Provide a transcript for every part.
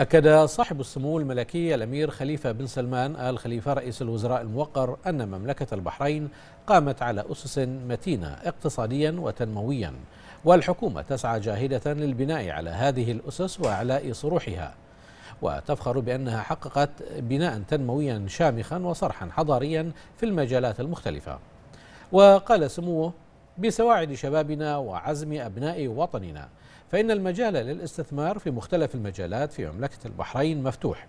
أكد صاحب السمو الملكي الأمير خليفة بن سلمان آل خليفة رئيس الوزراء الموقر أن مملكة البحرين قامت على أسس متينة اقتصاديا وتنمويا والحكومة تسعى جاهدة للبناء على هذه الأسس وإعلاء صروحها وتفخر بأنها حققت بناء تنمويا شامخا وصرحا حضاريا في المجالات المختلفة وقال سموه بسواعد شبابنا وعزم أبناء وطننا فإن المجال للاستثمار في مختلف المجالات في مملكة البحرين مفتوح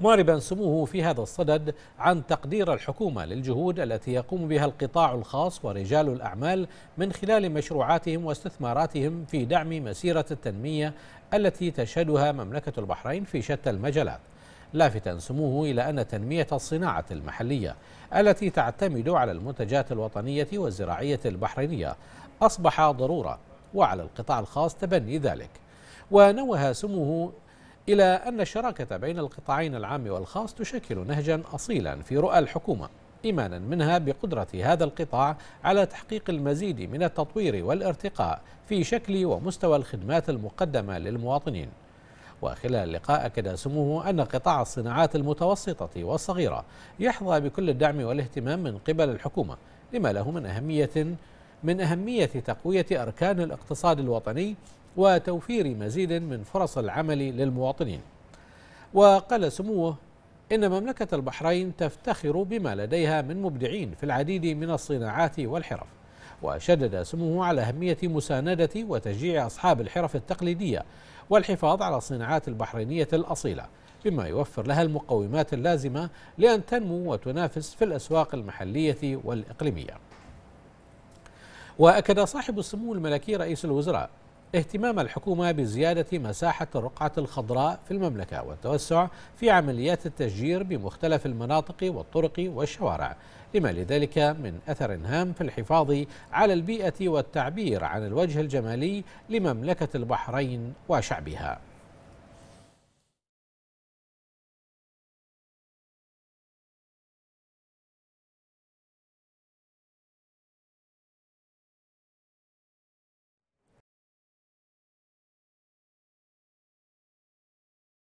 معربا سموه في هذا الصدد عن تقدير الحكومة للجهود التي يقوم بها القطاع الخاص ورجال الأعمال من خلال مشروعاتهم واستثماراتهم في دعم مسيرة التنمية التي تشهدها مملكة البحرين في شتى المجالات لافتا سموه إلى أن تنمية الصناعة المحلية التي تعتمد على المنتجات الوطنية والزراعية البحرينية أصبح ضرورة وعلى القطاع الخاص تبني ذلك ونوه سموه إلى أن الشراكة بين القطاعين العام والخاص تشكل نهجا أصيلا في رؤى الحكومة إيمانا منها بقدرة هذا القطاع على تحقيق المزيد من التطوير والارتقاء في شكل ومستوى الخدمات المقدمة للمواطنين وخلال اللقاء أكد سموه أن قطاع الصناعات المتوسطة والصغيرة يحظى بكل الدعم والاهتمام من قبل الحكومة لما له من أهمية من أهمية تقوية أركان الاقتصاد الوطني وتوفير مزيد من فرص العمل للمواطنين وقال سموه إن مملكة البحرين تفتخر بما لديها من مبدعين في العديد من الصناعات والحرف وشدد سموه على أهمية مساندة وتشجيع أصحاب الحرف التقليدية والحفاظ على الصناعات البحرينية الأصيلة بما يوفر لها المقومات اللازمة لأن تنمو وتنافس في الأسواق المحلية والإقليمية وأكد صاحب السمو الملكي رئيس الوزراء اهتمام الحكومة بزيادة مساحة الرقعة الخضراء في المملكة والتوسع في عمليات التشجير بمختلف المناطق والطرق والشوارع لما لذلك من أثر هام في الحفاظ على البيئة والتعبير عن الوجه الجمالي لمملكة البحرين وشعبها